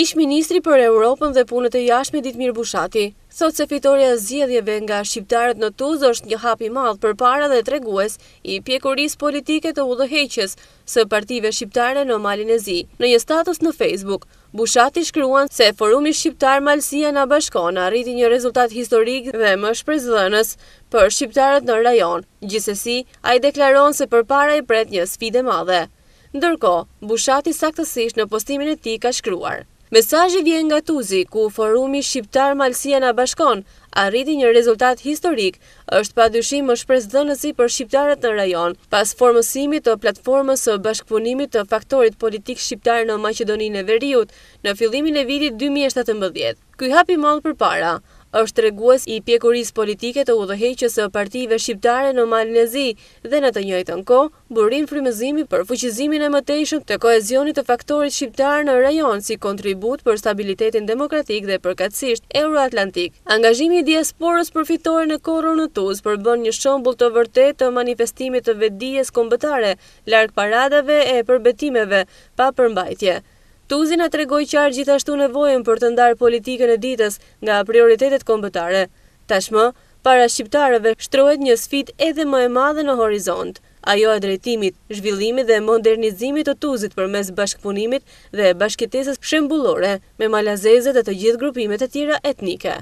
Ish ministri për Europën dhe punët e jashtme Ditmir Bushati, thot se fitoria e zgjedhjeve nga shqiptarët në Tuz është një hap i madh për para dhe tregues i pjekurisë politike të udhëheqjes së partive shqiptare në Malin e Zi. Në një status në Facebook, Bushati shkruan se forumi shqiptar Malsia na bashkon arriti një rezultat historik dhe më shpresëdhënës për shqiptarët në rajon. Gjithsesi, ai deklaron se përpara i pret një sfidë madhe. Ndërko, Bushati saktësisht në postimin e ti ka shkruar. Mesajë vjen nga Tuzi, ku forumi Shqiptar Malsia në bashkon, arriti një rezultat historik, është pa dyshim më shpres dhënësi për Shqiptarët në rajon, pas formësimit të platformës së bashkëpunimit të faktorit politik Shqiptar në Macedoninë e Veriut në fillimin e vitit 2017. Kuj hapi malë për para, është tregues i pjekurisë politike të udhëheqjes së partive shqiptare në Malin dhe në të njëjtën kohë burim frymëzimi për fuqizimin e mëtejshëm të kohezionit të faktorit shqiptar në rajon si kontribut për stabilitetin demokratik dhe përkatësisht euroatlantik. Angazhimi i diasporës përfitore në korrën e Tuz përbën një shembull të vërtetë të manifestimit të vetdijes kombëtare larg paradave e përbetimeve pa përmbajtje. Tuzi në tregoj qarë gjithashtu nevojën për të ndarë politikën e ditës nga prioritetet kombëtare. Tashmë, para shqiptareve shtrojt një sfit edhe më e madhe në horizont. Ajo e drejtimit, zhvillimit dhe modernizimit të tuzit për mes bashkëpunimit dhe bashkëtesës pëshembulore me malazezet e të gjithë grupimet e tjera etnike.